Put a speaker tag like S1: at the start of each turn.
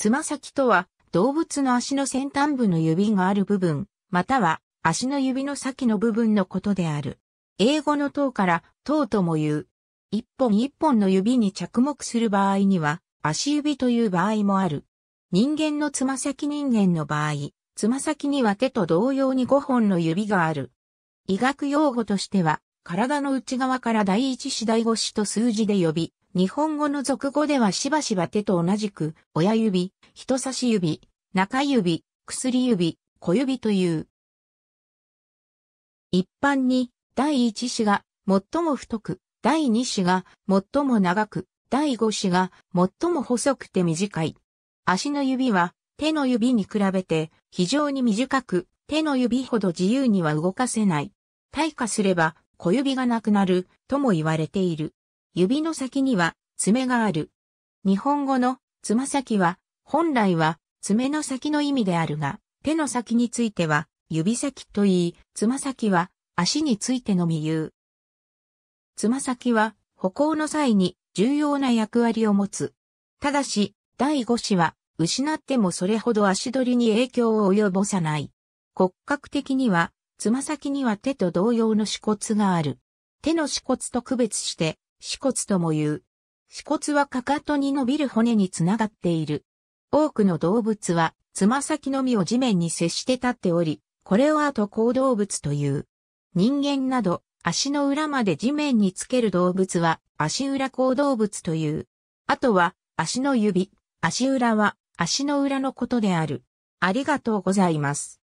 S1: つま先とは、動物の足の先端部の指がある部分、
S2: または足の指の先の部分のことである。英語の頭から頭とも言う。一本一本の指に着目する場合には、足指という場合もある。人間のつま先人間の場合、つま先には手と同様に5本の指がある。医学用語としては、体の内側から第一子第五子と数字で呼び、日本語の俗語ではしばしば手と同じく、親指、人差し指、中指、薬指、小指という。一般に、第一子が最も太く、第二子が最も長く、第五子が最も細くて短い。足の指は手の指に比べて非常に短く、手の指ほど自由には動かせない。退化すれば小指がなくなるとも言われている。指の先には爪がある。日本語のつま先は本来は爪の先の意味であるが、手の先については指先と言い、つま先は足についてのみ言う。つま先は歩行の際に重要な役割を持つ。ただし、第五子は失ってもそれほど足取りに影響を及ぼさない。骨格的には、つま先には手と同様の死骨がある。手の死骨と区別して、死骨とも言う。死骨はかかとに伸びる骨につながっている。多くの動物は、つま先のみを地面に接して立っており、これを後行動物という。人間など、足の裏まで地面につける動物は、足裏行動物という。あとは、足の指、足
S1: 裏は、足の裏のことである。ありがとうございます。